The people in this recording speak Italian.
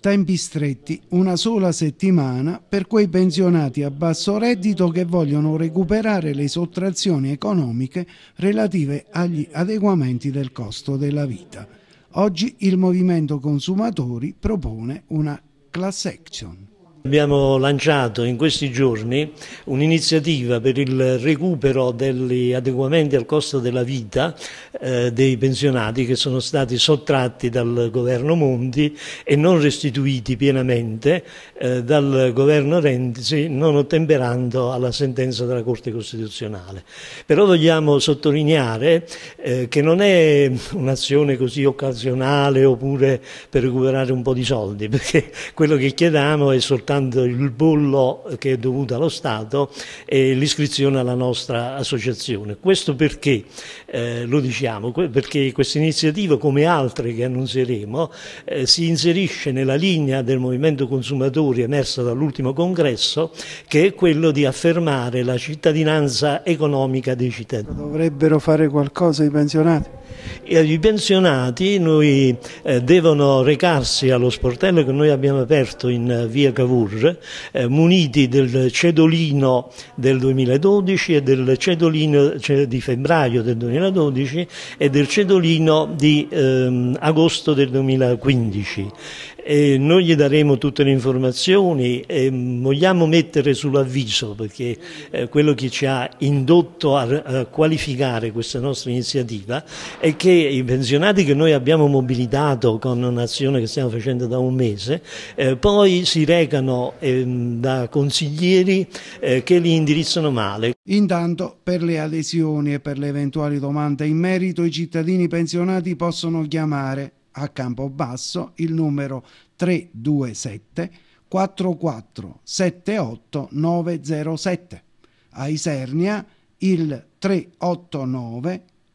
Tempi stretti, una sola settimana per quei pensionati a basso reddito che vogliono recuperare le sottrazioni economiche relative agli adeguamenti del costo della vita. Oggi il movimento consumatori propone una class action. Abbiamo lanciato in questi giorni un'iniziativa per il recupero degli adeguamenti al costo della vita eh, dei pensionati che sono stati sottratti dal governo Monti e non restituiti pienamente eh, dal governo Renzi non ottemperando alla sentenza della Corte Costituzionale. Però vogliamo sottolineare eh, che non è un'azione così occasionale oppure per recuperare un po' di soldi, perché quello che chiediamo è soltanto soltanto il bollo che è dovuto allo Stato e l'iscrizione alla nostra associazione. Questo perché eh, lo diciamo? Perché questa iniziativa, come altre che annunzieremo, eh, si inserisce nella linea del movimento consumatori emersa dall'ultimo congresso, che è quello di affermare la cittadinanza economica dei cittadini. Dovrebbero fare qualcosa i pensionati? I pensionati noi, eh, devono recarsi allo sportello che noi abbiamo aperto in eh, via Cavour, eh, muniti del cedolino del 2012 e del cedolino di febbraio del 2012 e del cedolino di ehm, agosto del 2015. E noi gli daremo tutte le informazioni e vogliamo mettere sull'avviso perché eh, quello che ci ha indotto a qualificare questa nostra iniziativa è che i pensionati che noi abbiamo mobilitato con un'azione che stiamo facendo da un mese, eh, poi si recano eh, da consiglieri eh, che li indirizzano male. Intanto per le adesioni e per le eventuali domande in merito i cittadini pensionati possono chiamare a Campobasso il numero 327 4478 907, a Isernia il 389